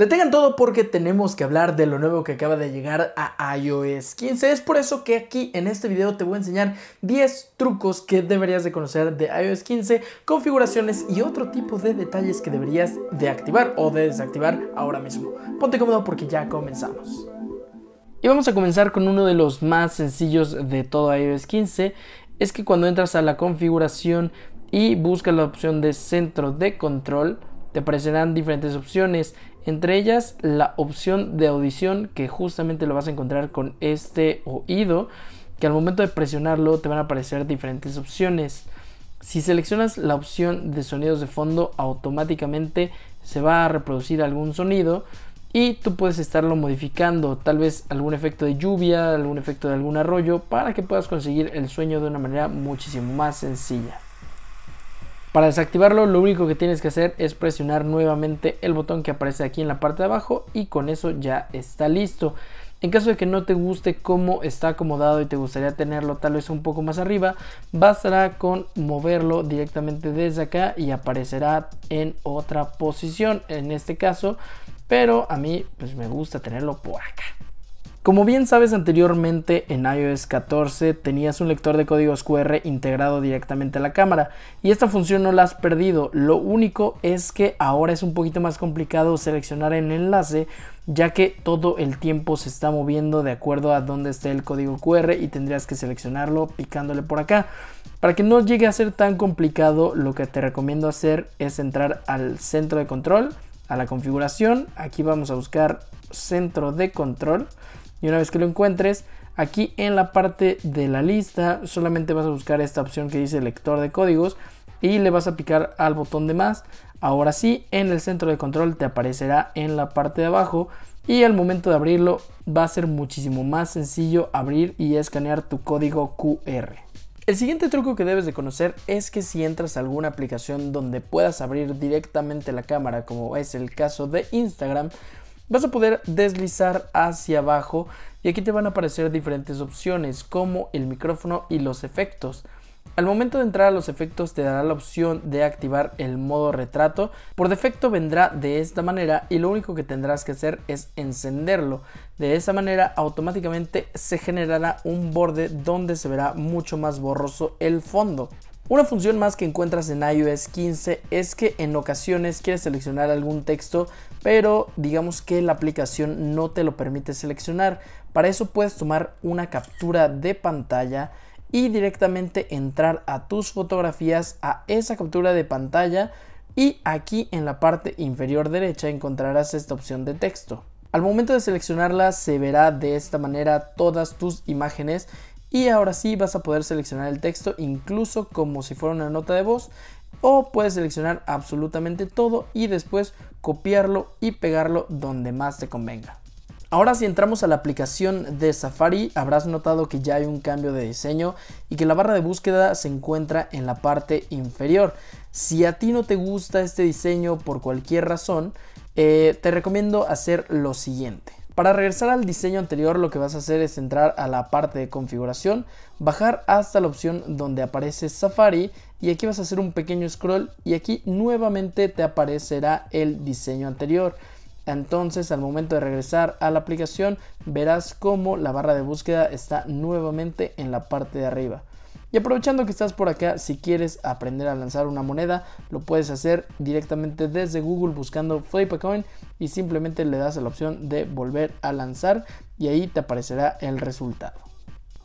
Detengan todo porque tenemos que hablar de lo nuevo que acaba de llegar a iOS 15. Es por eso que aquí en este video te voy a enseñar 10 trucos que deberías de conocer de iOS 15, configuraciones y otro tipo de detalles que deberías de activar o de desactivar ahora mismo. Ponte cómodo porque ya comenzamos. Y vamos a comenzar con uno de los más sencillos de todo iOS 15. Es que cuando entras a la configuración y buscas la opción de centro de control, te aparecerán diferentes opciones, entre ellas la opción de audición que justamente lo vas a encontrar con este oído, que al momento de presionarlo te van a aparecer diferentes opciones. Si seleccionas la opción de sonidos de fondo, automáticamente se va a reproducir algún sonido y tú puedes estarlo modificando, tal vez algún efecto de lluvia, algún efecto de algún arroyo, para que puedas conseguir el sueño de una manera muchísimo más sencilla. Para desactivarlo lo único que tienes que hacer es presionar nuevamente el botón que aparece aquí en la parte de abajo y con eso ya está listo. En caso de que no te guste cómo está acomodado y te gustaría tenerlo tal vez un poco más arriba, bastará con moverlo directamente desde acá y aparecerá en otra posición, en este caso, pero a mí pues me gusta tenerlo por acá. Como bien sabes anteriormente, en iOS 14 tenías un lector de códigos QR integrado directamente a la cámara y esta función no la has perdido. Lo único es que ahora es un poquito más complicado seleccionar el enlace ya que todo el tiempo se está moviendo de acuerdo a dónde esté el código QR y tendrías que seleccionarlo picándole por acá. Para que no llegue a ser tan complicado, lo que te recomiendo hacer es entrar al centro de control, a la configuración, aquí vamos a buscar centro de control y una vez que lo encuentres, aquí en la parte de la lista solamente vas a buscar esta opción que dice lector de códigos y le vas a picar al botón de más. Ahora sí, en el centro de control te aparecerá en la parte de abajo y al momento de abrirlo va a ser muchísimo más sencillo abrir y escanear tu código QR. El siguiente truco que debes de conocer es que si entras a alguna aplicación donde puedas abrir directamente la cámara como es el caso de Instagram, Vas a poder deslizar hacia abajo y aquí te van a aparecer diferentes opciones como el micrófono y los efectos. Al momento de entrar a los efectos te dará la opción de activar el modo retrato. Por defecto vendrá de esta manera y lo único que tendrás que hacer es encenderlo. De esa manera automáticamente se generará un borde donde se verá mucho más borroso el fondo. Una función más que encuentras en iOS 15 es que en ocasiones quieres seleccionar algún texto, pero digamos que la aplicación no te lo permite seleccionar. Para eso puedes tomar una captura de pantalla y directamente entrar a tus fotografías, a esa captura de pantalla y aquí en la parte inferior derecha encontrarás esta opción de texto. Al momento de seleccionarla se verá de esta manera todas tus imágenes y ahora sí vas a poder seleccionar el texto incluso como si fuera una nota de voz o puedes seleccionar absolutamente todo y después copiarlo y pegarlo donde más te convenga. Ahora si entramos a la aplicación de Safari, habrás notado que ya hay un cambio de diseño y que la barra de búsqueda se encuentra en la parte inferior. Si a ti no te gusta este diseño por cualquier razón, eh, te recomiendo hacer lo siguiente. Para regresar al diseño anterior lo que vas a hacer es entrar a la parte de configuración, bajar hasta la opción donde aparece Safari y aquí vas a hacer un pequeño scroll y aquí nuevamente te aparecerá el diseño anterior. Entonces al momento de regresar a la aplicación verás cómo la barra de búsqueda está nuevamente en la parte de arriba. Y aprovechando que estás por acá, si quieres aprender a lanzar una moneda, lo puedes hacer directamente desde Google buscando Flip y simplemente le das a la opción de volver a lanzar y ahí te aparecerá el resultado.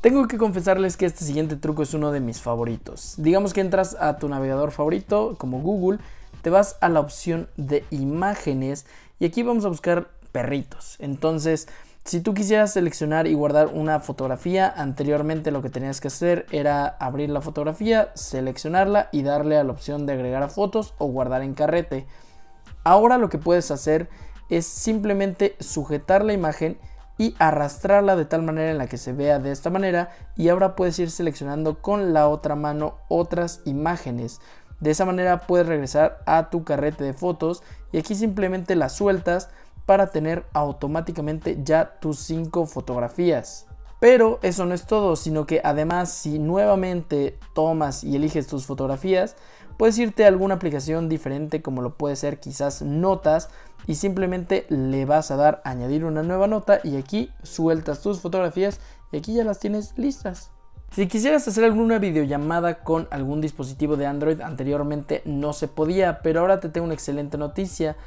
Tengo que confesarles que este siguiente truco es uno de mis favoritos. Digamos que entras a tu navegador favorito como Google, te vas a la opción de imágenes y aquí vamos a buscar perritos. Entonces si tú quisieras seleccionar y guardar una fotografía, anteriormente lo que tenías que hacer era abrir la fotografía, seleccionarla y darle a la opción de agregar a fotos o guardar en carrete. Ahora lo que puedes hacer es simplemente sujetar la imagen y arrastrarla de tal manera en la que se vea de esta manera y ahora puedes ir seleccionando con la otra mano otras imágenes. De esa manera puedes regresar a tu carrete de fotos y aquí simplemente las sueltas para tener automáticamente ya tus 5 fotografías. Pero eso no es todo, sino que además si nuevamente tomas y eliges tus fotografías, puedes irte a alguna aplicación diferente como lo puede ser quizás notas y simplemente le vas a dar añadir una nueva nota y aquí sueltas tus fotografías y aquí ya las tienes listas. Si quisieras hacer alguna videollamada con algún dispositivo de Android, anteriormente no se podía, pero ahora te tengo una excelente noticia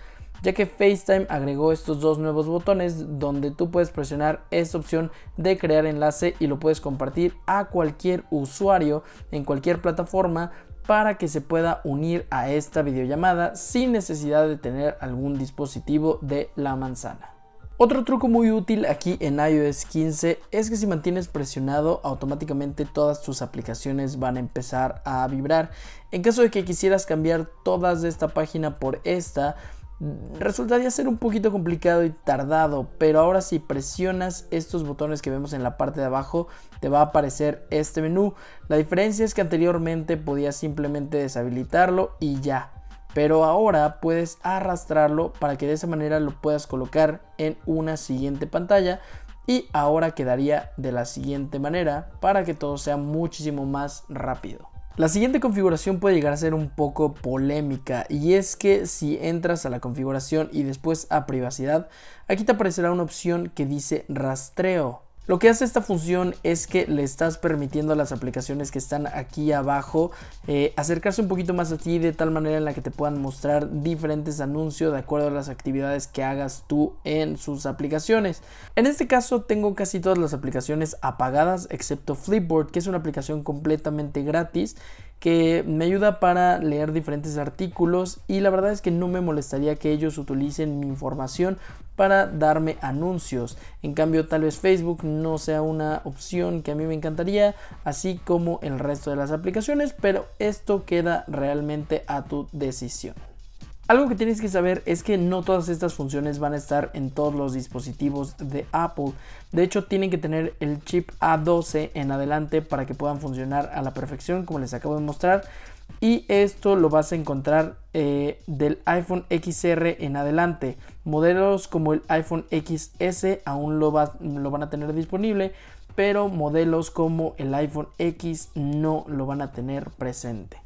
ya que FaceTime agregó estos dos nuevos botones donde tú puedes presionar esta opción de crear enlace y lo puedes compartir a cualquier usuario en cualquier plataforma para que se pueda unir a esta videollamada sin necesidad de tener algún dispositivo de la manzana. Otro truco muy útil aquí en iOS 15 es que si mantienes presionado automáticamente todas tus aplicaciones van a empezar a vibrar. En caso de que quisieras cambiar todas de esta página por esta, resultaría ser un poquito complicado y tardado, pero ahora si presionas estos botones que vemos en la parte de abajo, te va a aparecer este menú. La diferencia es que anteriormente podías simplemente deshabilitarlo y ya. Pero ahora puedes arrastrarlo para que de esa manera lo puedas colocar en una siguiente pantalla. Y ahora quedaría de la siguiente manera para que todo sea muchísimo más rápido. La siguiente configuración puede llegar a ser un poco polémica y es que si entras a la configuración y después a privacidad, aquí te aparecerá una opción que dice rastreo. Lo que hace esta función es que le estás permitiendo a las aplicaciones que están aquí abajo eh, acercarse un poquito más a ti de tal manera en la que te puedan mostrar diferentes anuncios de acuerdo a las actividades que hagas tú en sus aplicaciones. En este caso tengo casi todas las aplicaciones apagadas excepto Flipboard que es una aplicación completamente gratis que me ayuda para leer diferentes artículos y la verdad es que no me molestaría que ellos utilicen mi información para darme anuncios. En cambio, tal vez Facebook no sea una opción que a mí me encantaría, así como el resto de las aplicaciones, pero esto queda realmente a tu decisión. Algo que tienes que saber es que no todas estas funciones van a estar en todos los dispositivos de Apple. De hecho, tienen que tener el chip A12 en adelante para que puedan funcionar a la perfección, como les acabo de mostrar. Y esto lo vas a encontrar eh, del iPhone XR en adelante. Modelos como el iPhone XS aún lo van a tener disponible, pero modelos como el iPhone X no lo van a tener presente.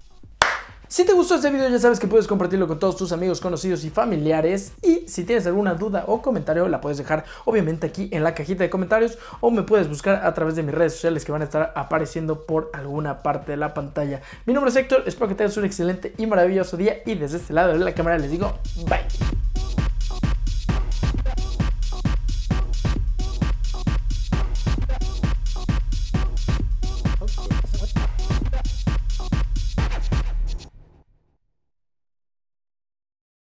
Si te gustó este video ya sabes que puedes compartirlo con todos tus amigos, conocidos y familiares. Y si tienes alguna duda o comentario la puedes dejar obviamente aquí en la cajita de comentarios o me puedes buscar a través de mis redes sociales que van a estar apareciendo por alguna parte de la pantalla. Mi nombre es Héctor, espero que tengas un excelente y maravilloso día y desde este lado de la cámara les digo bye.